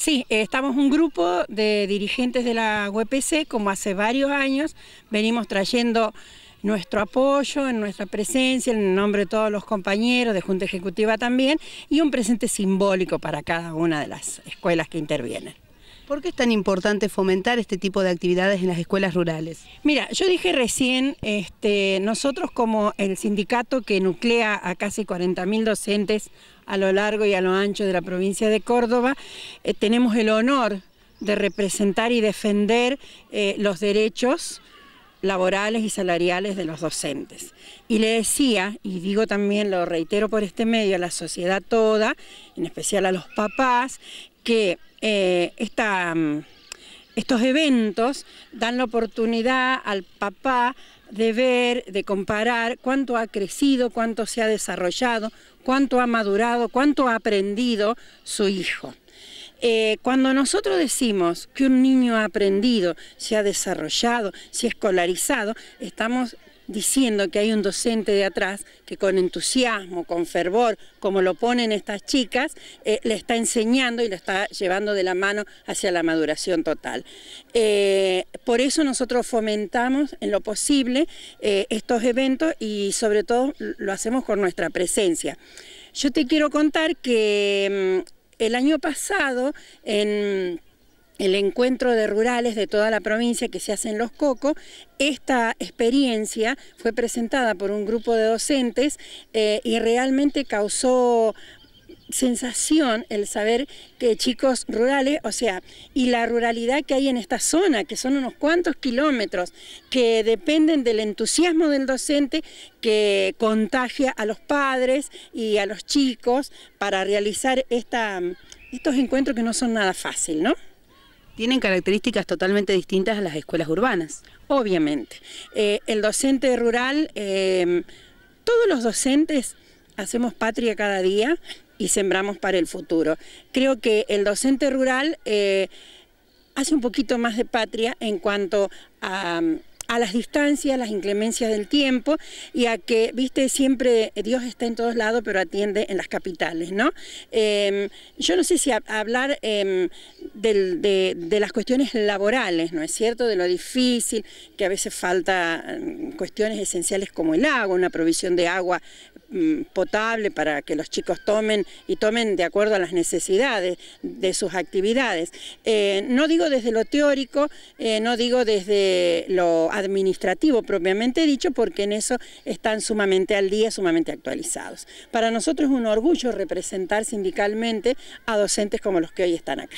Sí, eh, estamos un grupo de dirigentes de la UPC, como hace varios años, venimos trayendo nuestro apoyo, en nuestra presencia, en nombre de todos los compañeros de Junta Ejecutiva también, y un presente simbólico para cada una de las escuelas que intervienen. ¿Por qué es tan importante fomentar este tipo de actividades en las escuelas rurales? Mira, yo dije recién, este, nosotros como el sindicato que nuclea a casi 40.000 docentes a lo largo y a lo ancho de la provincia de Córdoba, eh, tenemos el honor de representar y defender eh, los derechos laborales y salariales de los docentes. Y le decía, y digo también, lo reitero por este medio, a la sociedad toda, en especial a los papás, que eh, mm, estos eventos dan la oportunidad al papá de ver, de comparar cuánto ha crecido, cuánto se ha desarrollado, cuánto ha madurado, cuánto ha aprendido su hijo. Eh, cuando nosotros decimos que un niño ha aprendido, se ha desarrollado, se ha escolarizado, estamos diciendo que hay un docente de atrás que con entusiasmo, con fervor, como lo ponen estas chicas, eh, le está enseñando y le está llevando de la mano hacia la maduración total. Eh, por eso nosotros fomentamos en lo posible eh, estos eventos y sobre todo lo hacemos con nuestra presencia. Yo te quiero contar que mm, el año pasado en el encuentro de rurales de toda la provincia que se hace en Los Cocos. Esta experiencia fue presentada por un grupo de docentes eh, y realmente causó sensación el saber que chicos rurales, o sea, y la ruralidad que hay en esta zona, que son unos cuantos kilómetros, que dependen del entusiasmo del docente que contagia a los padres y a los chicos para realizar esta, estos encuentros que no son nada fácil, ¿no? tienen características totalmente distintas a las escuelas urbanas. Obviamente. Eh, el docente rural, eh, todos los docentes hacemos patria cada día y sembramos para el futuro. Creo que el docente rural eh, hace un poquito más de patria en cuanto a a las distancias, a las inclemencias del tiempo y a que, viste, siempre Dios está en todos lados, pero atiende en las capitales, ¿no? Em, yo no sé si hablar em, de, de, las cuestiones laborales, ¿no es cierto? De lo difícil, que a veces falta em, cuestiones esenciales como el agua, una provisión de agua Mm, potable para que los chicos tomen y tomen de acuerdo a las necesidades de sus actividades. Eh, no digo desde lo teórico, eh, no digo desde lo administrativo propiamente dicho, porque en eso están sumamente al día, sumamente actualizados. Para nosotros es un orgullo representar sindicalmente a docentes como los que hoy están acá.